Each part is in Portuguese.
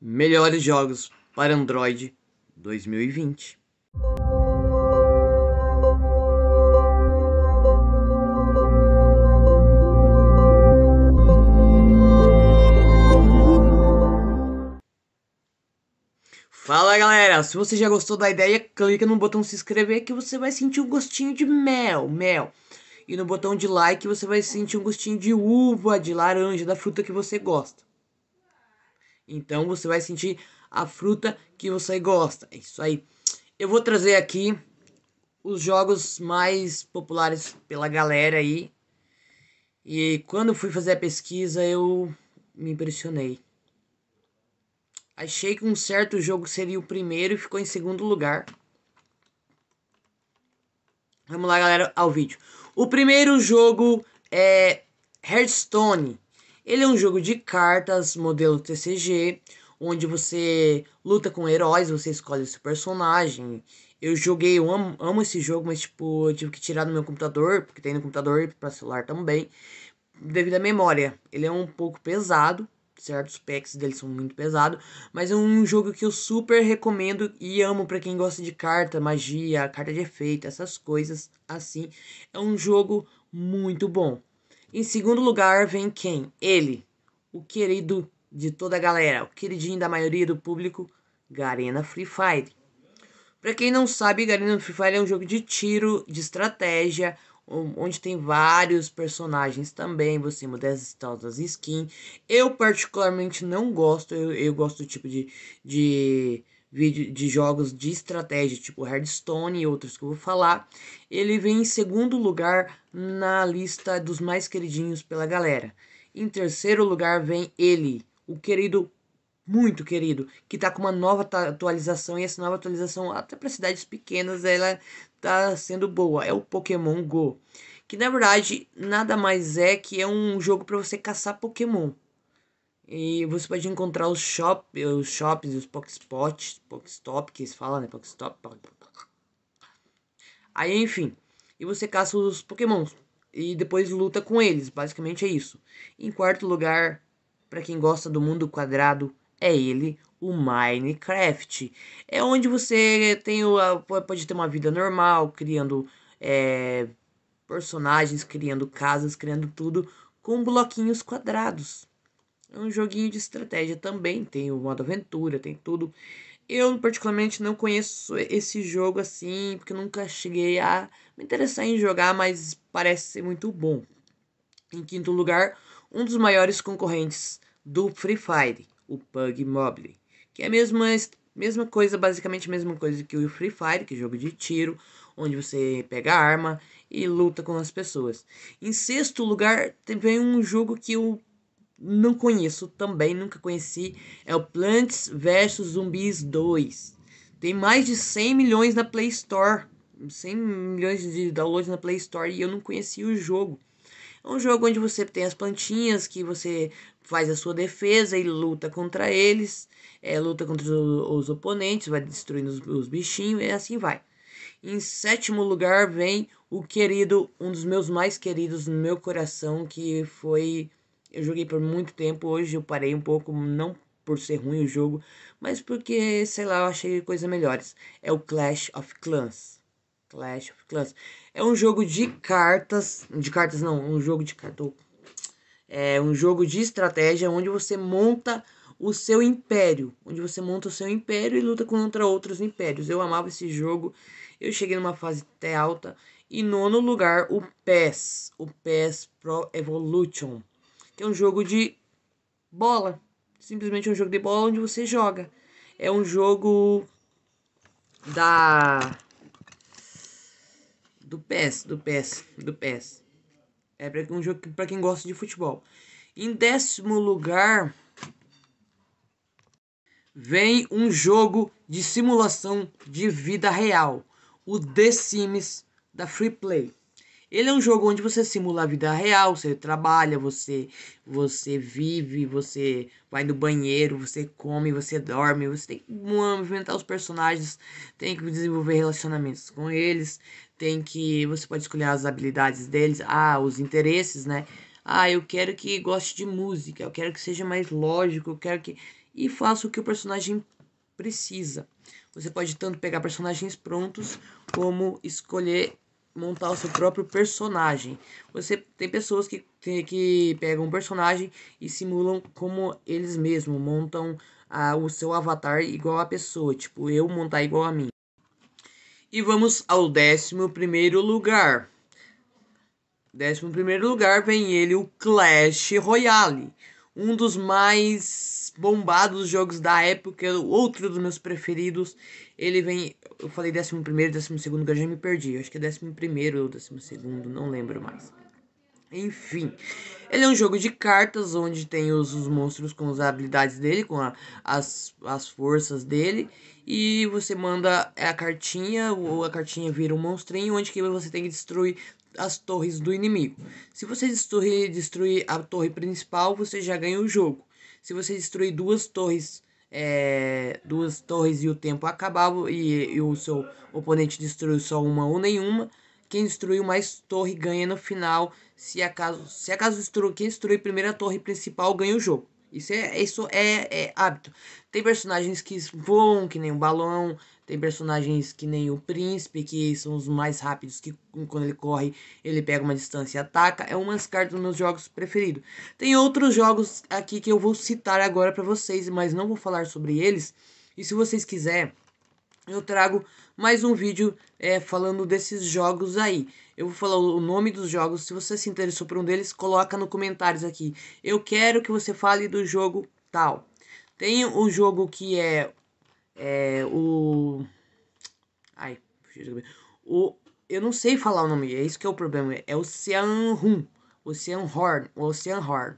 Melhores jogos para Android 2020. Fala galera, se você já gostou da ideia, clica no botão se inscrever que você vai sentir um gostinho de mel, mel. E no botão de like você vai sentir um gostinho de uva, de laranja, da fruta que você gosta. Então você vai sentir a fruta que você gosta. É isso aí. Eu vou trazer aqui os jogos mais populares pela galera aí. E quando fui fazer a pesquisa, eu me impressionei. Achei que um certo jogo seria o primeiro e ficou em segundo lugar. Vamos lá, galera, ao vídeo. O primeiro jogo é Hearthstone. Ele é um jogo de cartas, modelo TCG, onde você luta com heróis, você escolhe o seu personagem. Eu joguei, eu amo, amo esse jogo, mas tipo, eu tive que tirar do meu computador, porque tem no computador e para celular também, devido à memória. Ele é um pouco pesado, certo? Os packs dele são muito pesados, mas é um jogo que eu super recomendo e amo para quem gosta de carta, magia, carta de efeito, essas coisas assim. É um jogo muito bom. Em segundo lugar vem quem? Ele, o querido de toda a galera, o queridinho da maioria do público, Garena Free Fire. Para quem não sabe, Garena Free Fire é um jogo de tiro, de estratégia, onde tem vários personagens também, você muda as tal das skins. Eu particularmente não gosto, eu, eu gosto do tipo de, de vídeo de jogos de estratégia, tipo Hearthstone e outros que eu vou falar, ele vem em segundo lugar na lista dos mais queridinhos pela galera. Em terceiro lugar vem ele, o querido muito querido, que tá com uma nova atualização e essa nova atualização até para cidades pequenas ela tá sendo boa, é o Pokémon Go, que na verdade nada mais é que é um jogo para você caçar Pokémon. E você pode encontrar os, shop, os shops, os Pokespots, Pokestop, que eles falam, né? Pokestop. Aí, enfim. E você caça os Pokémons. E depois luta com eles. Basicamente é isso. Em quarto lugar, para quem gosta do mundo quadrado, é ele, o Minecraft. É onde você tem o, pode ter uma vida normal, criando é, personagens, criando casas, criando tudo com bloquinhos quadrados. É um joguinho de estratégia também, tem o modo aventura, tem tudo. Eu, particularmente, não conheço esse jogo assim, porque nunca cheguei a me interessar em jogar, mas parece ser muito bom. Em quinto lugar, um dos maiores concorrentes do Free Fire, o Pug Mobile, que é a mesma, mesma coisa, basicamente a mesma coisa que o Free Fire, que é jogo de tiro, onde você pega arma e luta com as pessoas. Em sexto lugar, tem um jogo que eu não conheço também, nunca conheci, é o Plants vs Zumbis 2. Tem mais de 100 milhões na Play Store, 100 milhões de downloads na Play Store e eu não conheci o jogo. É um jogo onde você tem as plantinhas que você faz a sua defesa e luta contra eles, é, luta contra os, os oponentes, vai destruindo os, os bichinhos e assim vai. Em sétimo lugar vem o querido, um dos meus mais queridos no meu coração, que foi eu joguei por muito tempo, hoje eu parei um pouco, não por ser ruim o jogo, mas porque, sei lá, eu achei coisas melhores. É o Clash of Clans. Clash of Clans. É um jogo de cartas. De cartas não, um jogo de cartão. É um jogo de estratégia onde você monta o seu império. Onde você monta o seu império e luta contra outros impérios. Eu amava esse jogo. Eu cheguei numa fase até alta. E nono lugar, o PES. O PES Pro Evolution que é um jogo de bola. Simplesmente um jogo de bola onde você joga. É um jogo da do PES, do PES, do PES. É para um jogo para quem gosta de futebol. Em décimo lugar vem um jogo de simulação de vida real, o The Sims da Free Play. Ele é um jogo onde você simula a vida real, você trabalha, você você vive, você vai no banheiro, você come, você dorme, você tem que movimentar os personagens, tem que desenvolver relacionamentos com eles, tem que você pode escolher as habilidades deles, ah, os interesses, né? Ah, eu quero que goste de música, eu quero que seja mais lógico, eu quero que e faça o que o personagem precisa. Você pode tanto pegar personagens prontos como escolher montar o seu próprio personagem. Você tem pessoas que, que pegam um personagem e simulam como eles mesmos, montam ah, o seu avatar igual a pessoa, tipo eu montar igual a mim. E vamos ao décimo primeiro lugar. Décimo primeiro lugar vem ele o Clash Royale um dos mais bombados jogos da época, outro dos meus preferidos. Ele vem, eu falei 11 primeiro, 12 segundo, que eu já me perdi. Eu acho que é 11 primeiro ou 12 segundo, não lembro mais. Enfim, ele é um jogo de cartas onde tem os, os monstros com as habilidades dele, com a, as, as forças dele, e você manda é a cartinha, ou a cartinha vira um monstrinho, onde que você tem que destruir as torres do inimigo. Se você destruir, destruir a torre principal, você já ganha o jogo. Se você destruir duas torres, é, duas torres e o tempo acabar e, e o seu oponente destruiu só uma ou nenhuma, quem destruiu mais torre ganha no final. Se acaso, se acaso destruir, quem destruir a primeira torre principal ganha o jogo. Isso é, isso é, é hábito. Tem personagens que voam, que nem um balão. Tem personagens que nem o príncipe, que são os mais rápidos, que quando ele corre, ele pega uma distância e ataca. É uma das cartas dos meus jogos preferidos. Tem outros jogos aqui que eu vou citar agora para vocês, mas não vou falar sobre eles. E se vocês quiserem eu trago mais um vídeo é, falando desses jogos aí. Eu vou falar o nome dos jogos, se você se interessou por um deles, coloca no comentários aqui. Eu quero que você fale do jogo tal. Tem o jogo que é, é o... Ai, o... Eu não sei falar o nome, é isso que é o problema. É Ocean Rum, Ocean Horn, Ocean Horn.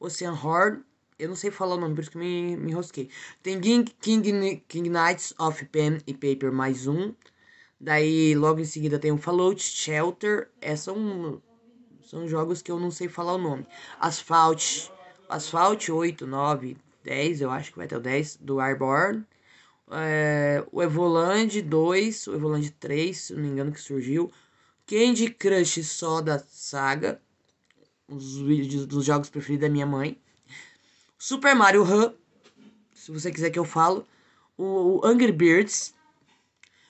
Ocean Horn eu não sei falar o nome, por isso que me, me enrosquei. Tem King, King, King Knights of Pen e Paper mais um. Daí logo em seguida tem o Fallout Shelter. É, são, são jogos que eu não sei falar o nome. Asphalt. Asphalt 8, 9, 10, eu acho que vai até o 10, do Airborne. É, o Evoland 2, o Evoland 3, se não me engano que surgiu. Candy Crush só da saga. Os vídeos dos jogos preferidos da minha mãe. Super Mario Run, se você quiser que eu falo, o, o Angry Birds,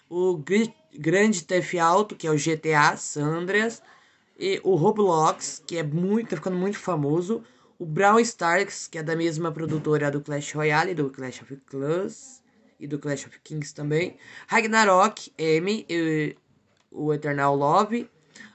o G Grande TF Alto, que é o GTA San Andreas, e o Roblox, que é muito, tá ficando muito famoso, o Brown Stars, que é da mesma produtora do Clash Royale, do Clash of Clans e do Clash of Kings também, Ragnarok, M, e, o Eternal Love,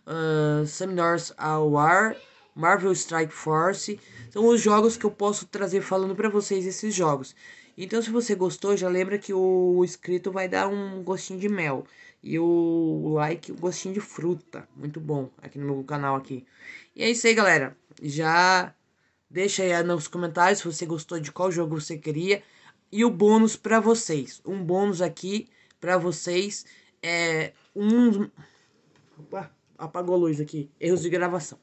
uh, Seminars War, Marvel Strike Force. São os jogos que eu posso trazer falando para vocês esses jogos. Então, se você gostou, já lembra que o inscrito vai dar um gostinho de mel. E o like, um gostinho de fruta. Muito bom, aqui no meu canal aqui. E é isso aí, galera. Já deixa aí nos comentários se você gostou de qual jogo você queria. E o bônus para vocês. Um bônus aqui para vocês. É um... Opa, apagou a luz aqui. Erros de gravação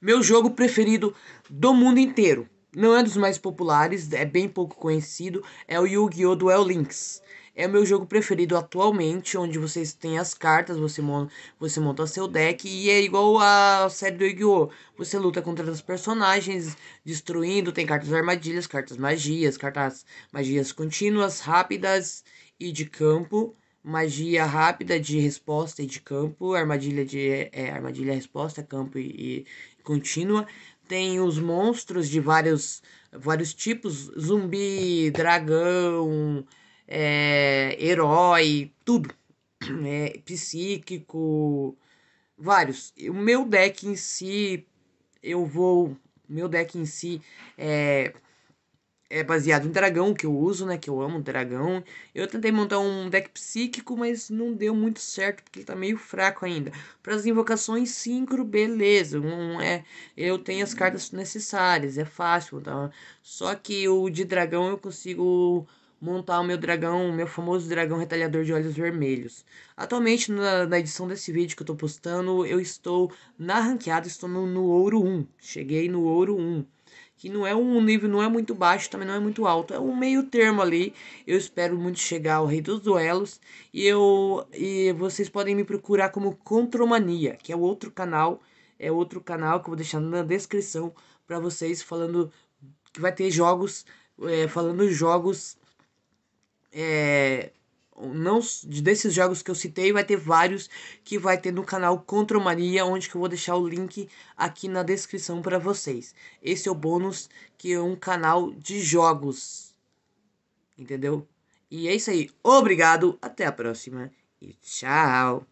meu jogo preferido do mundo inteiro. Não é dos mais populares, é bem pouco conhecido, é o Yu-Gi-Oh! Duel Links. É o meu jogo preferido atualmente, onde vocês têm as cartas, você, monta você monta seu deck e é igual a série do Yu-Gi-Oh! Você luta contra os personagens, destruindo, tem cartas armadilhas, cartas magias, cartas magias contínuas, rápidas e de campo magia rápida de resposta e de campo, armadilha de é, é armadilha é resposta, campo e, e, contínua. Tem os monstros de vários vários tipos, zumbi, dragão, é, herói, tudo, é, psíquico, vários. O meu deck em si, eu vou, meu deck em si é é baseado em dragão, que eu uso, né? Que eu amo dragão. Eu tentei montar um deck psíquico, mas não deu muito certo, porque ele tá meio fraco ainda. Para as invocações síncro, beleza. Um, é, eu tenho as cartas necessárias, é fácil. então Só que o de dragão eu consigo montar o meu dragão, o meu famoso dragão retalhador de olhos vermelhos. Atualmente, na, na edição desse vídeo que eu tô postando, eu estou na ranqueada, estou no, no ouro 1. Cheguei no ouro 1 que não é um nível, não é muito baixo, também não é muito alto, é um meio termo ali. Eu espero muito chegar ao Rei dos Duelos e eu e vocês podem me procurar como Contromania, que é outro canal, é outro canal que eu vou deixar na descrição para vocês falando que vai ter jogos é, falando jogos é, não desses jogos que eu citei, vai ter vários que vai ter no canal contra Maria onde que eu vou deixar o link aqui na descrição para vocês. Esse é o bônus que é um canal de jogos. Entendeu? E é isso aí. Obrigado, até a próxima e tchau.